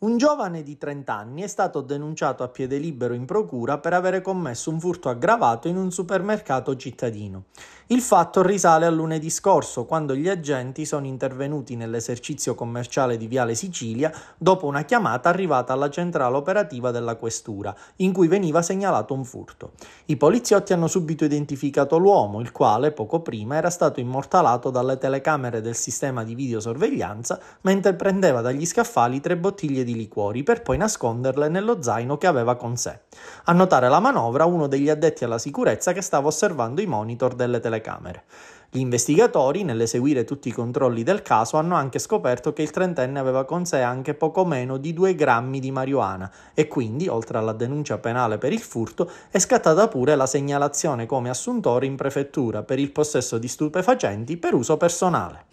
Un giovane di 30 anni è stato denunciato a piede libero in procura per avere commesso un furto aggravato in un supermercato cittadino. Il fatto risale a lunedì scorso, quando gli agenti sono intervenuti nell'esercizio commerciale di Viale Sicilia dopo una chiamata arrivata alla centrale operativa della questura, in cui veniva segnalato un furto. I poliziotti hanno subito identificato l'uomo, il quale poco prima era stato immortalato dalle telecamere del sistema di videosorveglianza mentre prendeva dagli scaffali tre bottiglie di di liquori per poi nasconderle nello zaino che aveva con sé. A notare la manovra uno degli addetti alla sicurezza che stava osservando i monitor delle telecamere. Gli investigatori, nell'eseguire tutti i controlli del caso, hanno anche scoperto che il trentenne aveva con sé anche poco meno di 2 grammi di marijuana e quindi, oltre alla denuncia penale per il furto, è scattata pure la segnalazione come assuntore in prefettura per il possesso di stupefacenti per uso personale.